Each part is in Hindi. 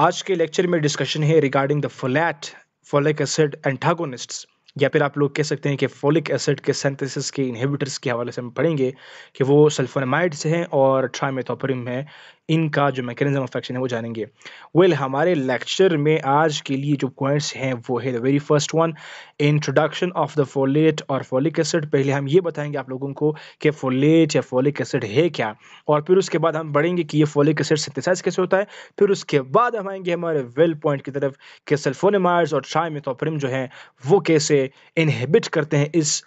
आज के लेक्चर में डिस्कशन है regarding the folate folic acid antagonists या फिर आप लोग कह सकते हैं कि फोलिक एसिड के सेंथेसिस के इनहिबिटर्स के हवाले से हम पढ़ेंगे कि वो सल्फोनमाइड्स हैं और ट्राइमेथोपरिम है इनका जो मैकेनिज्म ऑफ एक्शन है वो जानेंगे वेल well, हमारे लेक्चर में आज के लिए जो पॉइंट्स हैं वो है the very first one introduction of the folate और फोलिक एसिड पहले हम ये बताएंगे आप लोगों को कि फोलेट या फोलिक एसिड है क्या और फिर उसके बाद हम बढ़ेंगे कि ये फोलिक एसिड सिंथेसाइज कैसे होता है फिर उसके बाद हम आएंगे हमारे वेल पॉइंट की तरफ कि सल्फोनेमाइड्स और ट्राइमेथोप्रिम जो है वो कैसे इनहेबिट करते हैं इस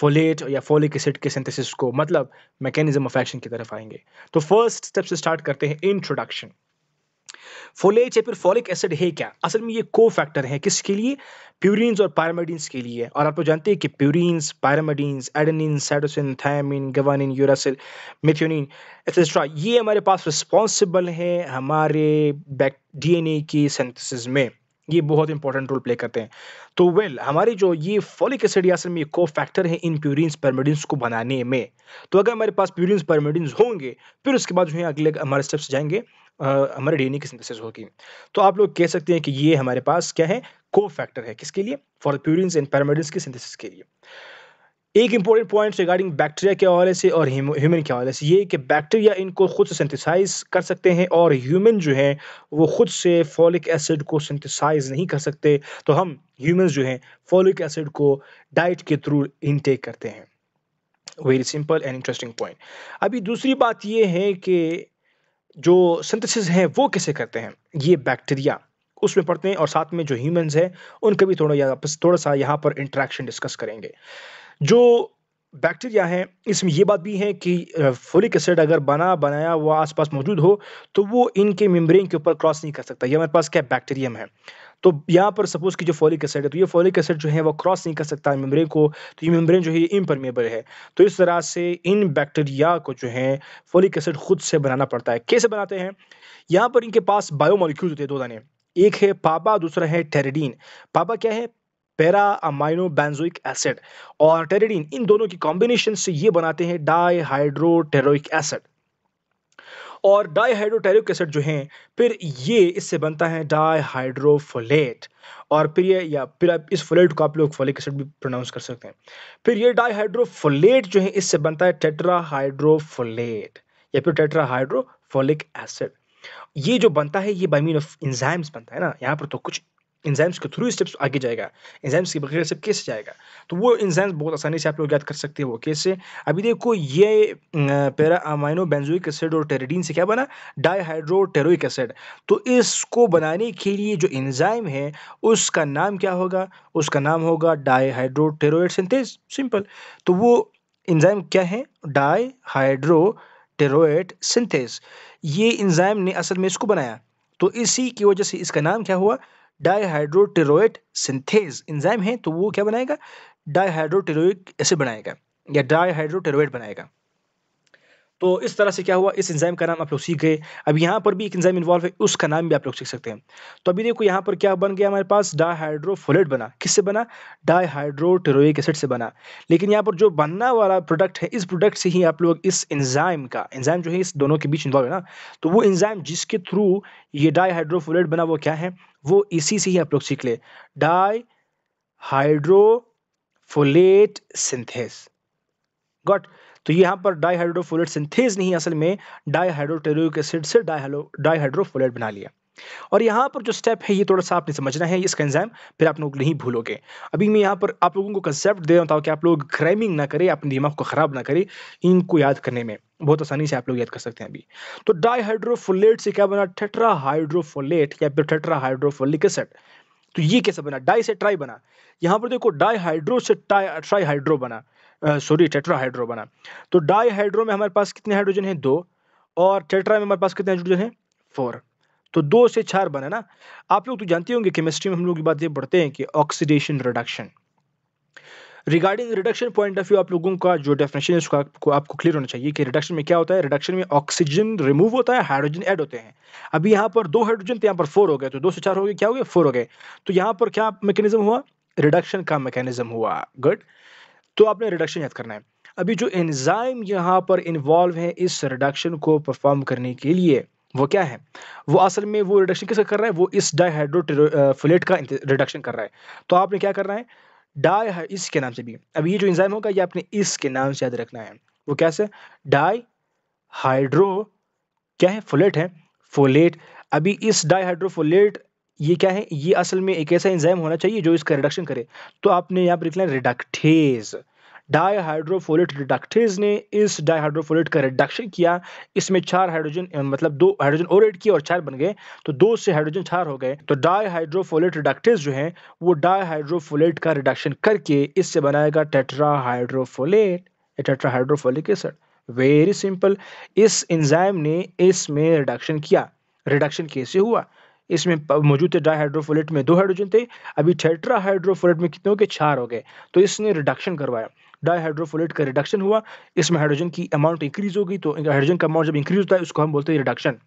फोलेट या फोलिक एसिड के सिंथेसिस को मतलब मैकेनिज्म ऑफ एक्शन की तरफ आएंगे तो फर्स्ट स्टेप से स्टार्ट करते हैं इंट्रोडक्शन फोलेट या फिर फोलिक एसिड है क्या असल में ये को फैक्टर है किसके लिए प्यूरिन और पायरामिडीन्स के लिए और आप लोग जानते हैं कि purines pyrimidines adenine cytosine thymine guanine uracil methionine etcetera ये हमारे पास रिस्पॉन्सिबल हैं हमारे बैक डीएनए की सेंथिस में ये बहुत इंपॉर्टेंट रोल प्ले करते हैं तो वेल well, हमारी जो ये फॉलिक एसिड या में को फैक्टर है इन प्यूरिन्स परमिडिन्स को बनाने में तो अगर हमारे पास प्यूरिन्स परमिडिन्स होंगे फिर उसके बाद जो है अगले हमारे स्टेप्स जाएंगे हमारे डीएनए की सिंथेसिस होगी तो आप लोग कह सकते हैं कि ये हमारे पास क्या है को फैक्टर है किसके लिए फॉर प्यूरिन्स एंड पैरामिडिन्स की सिंथेसिस के लिए एक इंपॉर्टेंट पॉइंट रिगार्डिंग बैक्टीरिया के हवाले से और ह्यूमन के हवाले से ये कि बैक्टीरिया इनको खुद से सिंथेसाइज कर सकते हैं और ह्यूमन जो हैं वो खुद से फॉलिक एसिड को सिंथेसाइज नहीं कर सकते तो हम ह्यूमन जो हैं फॉलिक एसिड को डाइट के थ्रू इनटेक करते हैं very simple and interesting point अभी दूसरी बात ये है कि जो सिंथेसिस हैं वो कैसे करते हैं ये बैक्टीरिया उसमें पढ़ते हैं और साथ में जो ह्यूमंस हैं उनके भी थोड़ा या थोड़ा सा यहाँ पर इंट्रैक्शन डिस्कस करेंगे जो बैक्टीरिया हैं इसमें ये बात भी है कि फोलिक एसिड अगर बना बनाया हुआ आसपास मौजूद हो तो वो इनके मेम्ब्रेन के ऊपर क्रॉस नहीं कर सकता ये हमारे पास क्या बैक्टीरियम है तो यहाँ पर सपोज कि जो फोलिक एसिड है तो ये फोलिक एसिड जो है वो क्रॉस नहीं कर सकता मेम्ब्रेन को तो ये मेम्ब्रेन जो है इम्परमेबल है तो इस तरह से इन बैक्टीरिया को जो है फोलिक एसिड खुद से बनाना पड़ता है कैसे बनाते हैं यहाँ पर इनके पास बायोमोलिक्यूल होते हैं दो दाने एक है पाबा दूसरा है टेरिडीन पाबा क्या है पैरा अमाइनो बेंजोइक एसिड और टेरेडीन इन दोनों की कॉम्बिनेशन से ये बनाते हैं डाईहाइड्रोटेरोइक एसिड और डाईहाइड्रोटेरिक एसिड जो हैं फिर ये इससे बनता है डाईहाइड्रोफोलेट और फिर ये या फिर आप इस फोलेट को आप लोग फोलिक एसिड भी प्रोनाउंस कर सकते हैं फिर ये डाईहाइड्रोफोलेट जो है इससे बनता है टेट्राहाइड्रोफोलेट या फिर टेट्राहाइड्रोफोलिक एसिड ये जो बनता है ये बाई मीन ऑफ इंजाइम्स बनता है ना यहाँ पर तो कुछ इंजाइम्स के थ्रू स्टेप्स आगे जाएगा इंजाइम्स के बगैर सब कैसे जाएगा तो वो इंजाइम्स बहुत आसानी से आप लोग याद कर सकते हैं वो कैसे अभी देखो ये um, para amino benzoic acid और टेरिडीन से क्या बना डाईहाइड्रोटेरोइक एसिड तो इसको बनाने के लिए जो इंजाइम है उसका नाम क्या होगा उसका नाम होगा डाईहाइड्रोटेरोइड सिंथेज सिंपल तो वो इंजाइम क्या है डाईहाइड्रो टेरोट सिंथेस ये इंजाइम ने असल में इसको बनाया तो इसी की वजह से इसका नाम क्या हुआ डाईहाइड्रोटेरोएट सिंथेज इंजाइम है तो वो क्या बनाएगा डाईहाइड्रोटेरोइक ऐसे बनाएगा या डाईहाइड्रोटेरोएट बनाएगा तो इस तरह से क्या हुआ इस इंजाइम का नाम आप लोग सीख गए अब यहाँ पर भी एक इंजाइम इन्वॉल्व है उसका नाम भी आप लोग सीख सकते हैं तो अभी देखो यहाँ पर क्या बन गया हमारे पास डाहाइड्रोफोलेट बना किससे बना डाईहाइड्रोटेरोइक एसिड से बना लेकिन यहाँ पर जो बनना वाला प्रोडक्ट है इस प्रोडक्ट से ही आप लोग इस इंजाइम का इंजाइम जो है इस दोनों के बीच इन्वॉल्व है ना तो वो इंजाइम जिसके थ्रू ये डाईहाइड्रोफोलेट बना वो क्या है वो इसी से ही आप लोग सीख ले डाई हाइड्रोफोलेट सिंथेस गॉट तो यहाँ पर डाईहाइड्रोफोलेट सिंथेज नहीं असल में डाईहाइड्रोटेरिक एसिड से डाईहाइड्रोफोलेट बना लिया और यहाँ पर जो स्टेप है ये थोड़ा सा आपने समझना है इसका एंजाइम फिर आप लोग नहीं भूलोगे अभी मैं यहाँ पर आप लोगों को कंसेप्ट दे रहा हूँ ताकि आप लोग ग्राइमिंग ना करें अपने दिमाग को ख़राब ना करें इनको याद करने में बहुत आसानी से आप लोग याद कर सकते हैं अभी तो डाईहाइड्रोफोलेट से क्या बना टेट्राहाइड्रोफोलेट या फिर टेट्राहाइड्रोफोलिक एसिड तो ये कैसे बना डाई से ट्राई बना यहाँ पर देखो डाईहाइड्रो से हाइड्रो बना सॉरी टेट्राहाइड्रो बना तो डाईहाइड्रो में हमारे पास कितने हाइड्रोजन है दो और टेट्रा में हमारे पास कितने हाइड्रोजन है फोर तो दो से चार बने ना आप लोग तो जानते होंगे केमिस्ट्री में हम लोग की बात ये बढ़ते हैं कि oxidation reduction regarding reduction point of view आप लोगों का जो डेफिनेशन है उसका आपको आपको क्लियर होना चाहिए कि रिडक्शन में क्या होता है रिडक्शन में ऑक्सीजन रिमूव होता है हाइड्रोजन ऐड होते हैं अभी यहाँ पर दो हाइड्रोजन थे यहाँ पर फोर हो गए तो दो से चार हो गए क्या हो गए फोर हो गए तो यहाँ पर क्या मैकेनिज्म हुआ रिडक्शन का मैकेनिज्म हुआ गुड तो आपने रिडक्शन याद करना है अभी जो एंजाइम यहाँ पर इन्वॉल्व है इस रिडक्शन को परफॉर्म करने के लिए वो क्या है वो असल में वो रिडक्शन किसका कर रहा है वो इस डाईहाइड्रोफिलेट का रिडक्शन कर रहा है तो आपने क्या करना है डाई इस के नाम से भी अब ये जो इंजाइम होगा ये आपने इस के नाम से याद रखना है वो कैसे डाई हाइड्रो क्या है फोलेट है फोलेट अभी इस फोलेट ये क्या है ये असल में एक ऐसा एंजाइम होना चाहिए जो इसका रिडक्शन करे तो आपने यहाँ पर लिखना है रिडक्टेज डाईहाइड्रोफोलेट रिडक्टेज ने इस डाईहाइड्रोफोलेट का रिडक्शन किया इसमें चार हाइड्रोजन मतलब दो हाइड्रोजन और एड किया और चार बन गए तो दो से हाइड्रोजन चार हो गए तो डाईहाइड्रोफोलेट रिडक्टेज जो है वो डाईहाइड्रोफोलेट का रिडक्शन करके इससे बनाएगा tetrahydrofolate tetrahydrofolic acid very simple इस एंजाइम ने इसमें रिडक्शन किया रिडक्शन कैसे हुआ इसमें मौजूद थे डाइहाइड्रोफोलेट में दो हाइड्रोजन थे अभी हाइड्रोफोलेट में कितने हो गए चार हो गए तो इसने रिडक्शन करवाया डाइहाइड्रोफोलेट का रिडक्शन हुआ इसमें हाइड्रोजन की अमाउंट इंक्रीज होगी तो हाइड्रोजन का अमाउंट जब इंक्रीज होता है उसको हम बोलते हैं रिडक्शन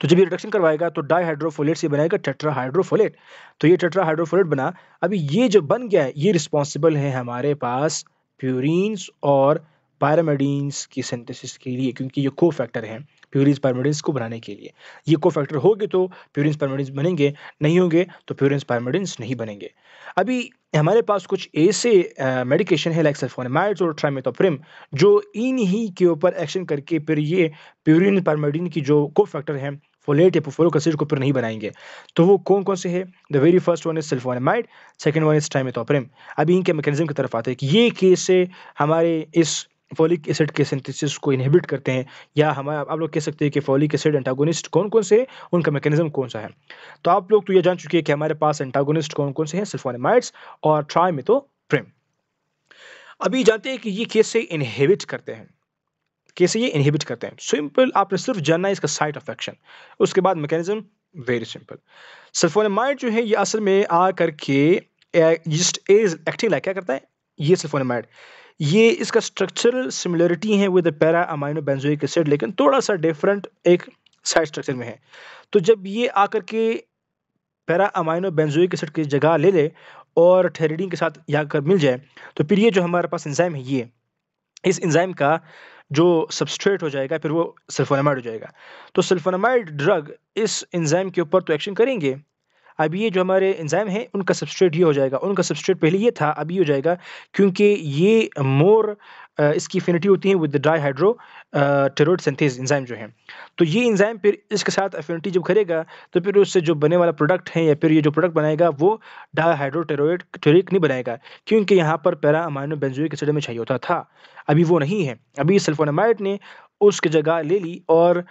तो जब ये रिडक्शन करवाएगा तो डाइहाइड्रोफोलेट से बनाएगा टेट्रा हाइड्रोफोलेट तो ये टेट्रा हाइड्रोफोलेट बना अभी ये जो बन गया है ये रिस्पॉन्सिबल है हमारे पास प्यूरिन्स और पायरामेडीन्स की सिंथेसिस के लिए क्योंकि ये को फैक्टर हैं प्यूरिन पायरमेडिन को बनाने के लिए ये को फैक्टर होगे तो प्यूरिन पायरमेडिन बनेंगे नहीं होंगे तो प्यूरिन पायरमेडिन नहीं बनेंगे अभी हमारे पास कुछ ऐसे मेडिकेशन है लाइक सल्फोनमाइड्स और ट्राइमेथोप्रिम जो इन ही के ऊपर एक्शन करके फिर ये प्यूरिन पायरमेडिन की जो को फैक्टर है फोलेट या फोलिक एसिड को फिर नहीं बनाएंगे तो वो कौन कौन से है the very first one is sulfonamide second one is trimethoprim अभी इनके मैकेनिज्म की तरफ आते हैं कि ये केस से हमारे इस फॉलिक एसिड के सिंथेसिस को इनहिबिट करते हैं या हम आप लोग कह सकते हैं कि फॉलिक एसिड एंटागोनिस्ट कौन कौन से उनका मैकेनिज्म कौन सा है तो आप लोग तो ये जान चुके हैं कि हमारे पास एंटागोनिस्ट कौन कौन से हैं सल्फोनेमाइड्स और ट्राई प्रेम अभी जानते हैं कि ये कैसे इनहिबिट करते हैं कैसे ये इनहिबिट करते हैं सिंपल आपने सिर्फ जानना है इसका साइड अफेक्शन उसके बाद मैकेनिज्म वेरी सिंपल सल्फोनेमाइड जो है ये असल में आ करके जस्ट एज एक्टिंग लाइक क्या करता है ये सल्फोनेमाइड ये इसका स्ट्रक्चरल सिमिलरिटी है with para amino benzoic acid लेकिन थोड़ा सा डिफरेंट एक साइड स्ट्रक्चर में है तो जब ये आकर के पैरा अमाइनो बेंजोइक एसिड की जगह ले ले और थेरिडीन के साथ यहाँ कर मिल जाए तो फिर ये जो हमारे पास इंजाइम है ये इस इंजाइम का जो सबस्ट्रेट हो जाएगा फिर वो सल्फोनामाइड हो जाएगा तो सल्फोनामाइड ड्रग इस इंजाइम के ऊपर तो एक्शन करेंगे अब ये जो हमारे एंजाइम है उनका सब्सट्रेट ये हो जाएगा उनका सब्सट्रेट पहले ये था अब ये हो जाएगा क्योंकि ये मोर इसकी इफिनिटी होती है with dihydropteroate synthase enzyme जो है तो ये इंजाइम फिर इसके साथ अफिनिटी जब करेगा तो फिर उससे जो बने वाला प्रोडक्ट है या फिर ये जो प्रोडक्ट बनाएगा वो डाई हाइड्रो टेरोड टेरिक नहीं बनाएगा क्योंकि यहाँ पर पैरा अमाइनो बेंजोइक एसिड में चाहिए होता था अभी वो नहीं है अभी सल्फोनामाइड ने उसकी जगह ले ली और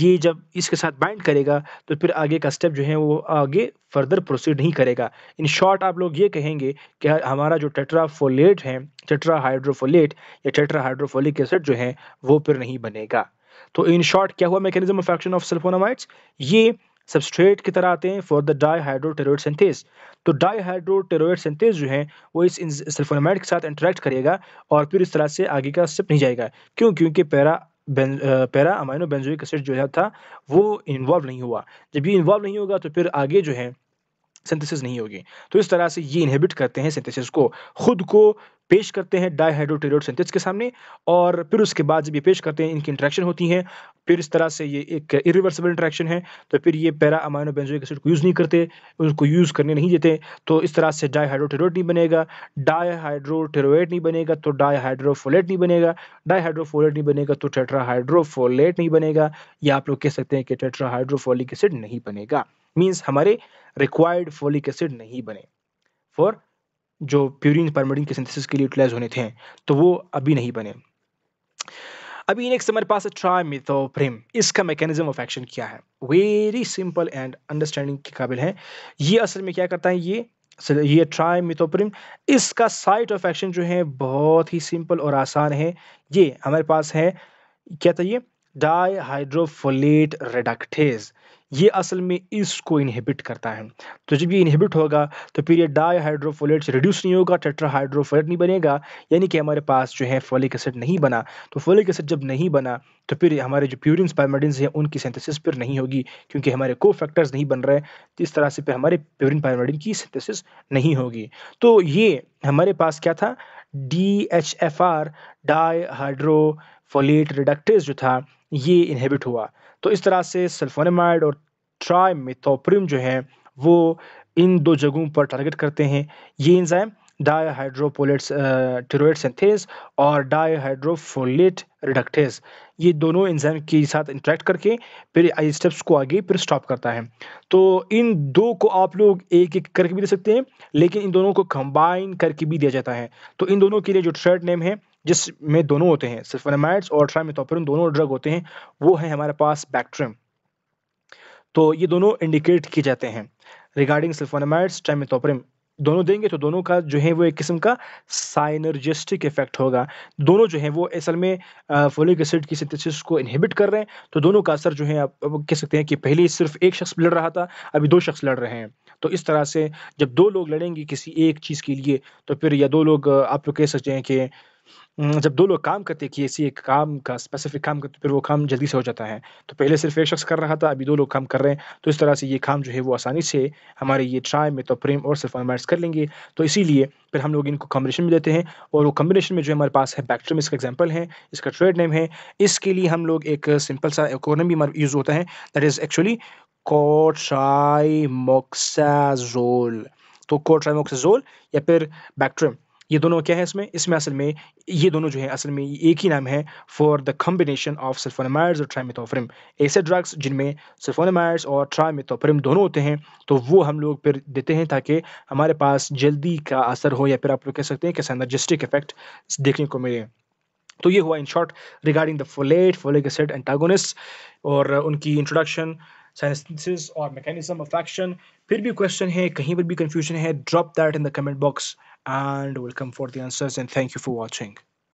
ये जब इसके साथ बाइंड करेगा तो फिर आगे का स्टेप जो है वो आगे फर्दर प्रोसीड नहीं करेगा इन शॉर्ट आप लोग ये कहेंगे कि हमारा जो टेट्राफोलेट है टेट्रा हाइड्रोफोलेट या टेट्रा हाइड्रोफोलिक एसिड जो है वो फिर नहीं बनेगा तो इन शॉर्ट क्या हुआ mechanism of action of sulfonamides ये सबस्ट्रेट की तरह आते हैं फॉर द डाईहाइड्रोटेरोइड सिंथेस तो डाईहाइड्रोटेरोइड सिंथेस जो है वो इस सल्फोनामाइड के साथ इंटरेक्ट करेगा और फिर इस तरह से आगे का स्टेप नहीं जाएगा क्यों क्योंकि para ben para amino benzoic acid जो है था वो इन्वॉल्व नहीं हुआ जब ये इन्वॉल्व नहीं होगा तो फिर आगे जो है सिंथेसिस नहीं होगी तो इस तरह से ये इनहिबिट करते हैं सिंथेसिस को खुद को पेश करते हैं डाईहाइड्रोटेरियोड सिंथेस के सामने और फिर उसके बाद जब ये पेश करते हैं इनकी इंट्रैक्शन होती है फिर इस तरह से ये एक इरिवर्सिबल इंट्रैक्शन है तो फिर ये पैरा अमाइनो बेंजोइक एसिड को यूज़ नहीं करते उसको यूज़ करने नहीं देते तो इस तरह से डाईहाइड्रोटेरोड नहीं बनेगा डाईहाइड्रोटेरोएट नहीं बनेगा तो डाईहाइड्रोफोलेट नहीं बनेगा डाईहाइड्रोफोलेट नहीं बनेगा तो टेट्राहाइड्रोफोलेट नहीं बनेगा या आप लोग कह सकते हैं कि टेट्राहाइड्रोफोलिक एसिड नहीं बनेगा मीन्स हमारे रिक्वायर्ड फोलिक एसिड नहीं बने फॉर जो प्यूरिन परमोडिन के सिंथेसिस के लिए यूटिलाइज होने थे तो वो अभी नहीं बने अभी नेक्स्ट हमारे पास है ट्राइमिथोप्रिम इसका मैकेनिज्म ऑफ एक्शन क्या है वेरी सिंपल एंड अंडरस्टैंडिंग के काबिल है ये असल में क्या करता है ये ये ट्राइमिथोप्रिम इसका साइट ऑफ एक्शन जो है बहुत ही सिंपल और आसान है ये हमारे पास है क्या था ये डाई हाइड्रोफोलेट रेडक्टेज ये असल में इसको इनहिबिट करता है तो जब ये इनहिबिट होगा तो फिर ये डाईहाइड्रोफोलेट रिड्यूस नहीं होगा टेट्राहाइड्रोफोलेट नहीं बनेगा यानी कि हमारे पास जो है फोलिक एसिड नहीं बना तो फोलिक एसिड जब नहीं बना तो फिर हमारे जो प्यूरिन पायमेडिन्स हैं उनकी सिंथेसिस फिर नहीं होगी क्योंकि हमारे को फैक्टर्स नहीं बन रहे इस तरह से फिर हमारे प्यूरिन पायमेडिन की सिंथेसिस नहीं होगी तो ये हमारे पास क्या था D H F R dihydrofolate reductase जो था ये इनहिबिट हुआ तो इस तरह से सल्फोनेमाइड और ट्राईमेथोप्रिम जो है वो इन दो जगहों पर टारगेट करते हैं ये इंजाइम डायहाइड्रोपोलेट्स टीरोड सेंथेस और डायहाइड्रोफोलेट रिडक्टेज ये दोनों इंजाइम के साथ इंट्रैक्ट करके फिर आई स्टेप्स को आगे फिर स्टॉप करता है तो इन दो को आप लोग एक एक करके भी दे सकते हैं लेकिन इन दोनों को कंबाइन करके भी दिया जाता है तो इन दोनों के लिए जो ट्रेड नेम है जिसमें दोनों होते हैं सल्फोनामाइड्स और ट्राइमेथोपेरिन तो दोनों ड्रग होते हैं वो है हमारे पास बैक्ट्रियम तो ये दोनों इंडिकेट किए जाते हैं रिगार्डिंग सल्फोनामाइड्स ट्राइमेथोपेरिन दोनों देंगे तो दोनों का जो है वो एक किस्म का साइनर्जिस्टिक इफेक्ट होगा दोनों जो है वो असल में फोलिक एसिड की सिंथेसिस को इनहिबिट कर रहे हैं तो दोनों का असर जो है आप कह सकते हैं कि पहले सिर्फ एक शख्स लड़ रहा था अभी दो शख्स लड़ रहे हैं तो इस तरह से जब दो लोग लड़ेंगे किसी एक चीज़ के लिए तो फिर या दो लोग आप लोग कह सकते हैं कि हम्म, जब दो लोग काम करते किसी एक काम का स्पेसिफिक काम करते फिर वो काम जल्दी से हो जाता है तो पहले सिर्फ एक शख्स कर रहा था अभी दो लोग काम कर रहे हैं तो इस तरह से ये काम जो है वो आसानी से हमारे ये ट्राई में तो प्रेम और सिर्फ फॉर्मेट्स कर लेंगे तो इसीलिए फिर हम लोग इनको कॉम्बिनेशन में देते हैं और वो कॉम्बिनेशन में जो हमारे पास है बैक्ट्रम इसका एग्जाम्पल है इसका ट्रेड नेम है इसके लिए हम लोग एक सिंपल सा एकोनम भी यूज़ होता है दैट इज़ एक्चुअली कोट्राइमोक्साजोल तो कोट्राइमोक्साजोल या फिर बैक्ट्रम ये दोनों क्या है इसमें इसमें असल में ये दोनों जो है असल में एक ही नाम है for the combination of sulfonamides और ट्राइमेथोफ्रिम ऐसे ड्रग्स जिनमें सल्फोनमायर्स और ट्राइमेथोफ्रिम दोनों होते हैं तो वो हम लोग फिर देते हैं ताकि हमारे पास जल्दी का असर हो या फिर आप लोग कह सकते हैं कि सैनर्जिस्टिक इफेक्ट देखने को मिले तो ये हुआ in short regarding the folate folic acid antagonist और उनकी इंट्रोडक्शन साइंसिस और मैकेनिज्म ऑफ एक्शन फिर भी क्वेश्चन है कहीं पर भी कंफ्यूजन है drop that in the comment box and will come for the answers and thank you for watching.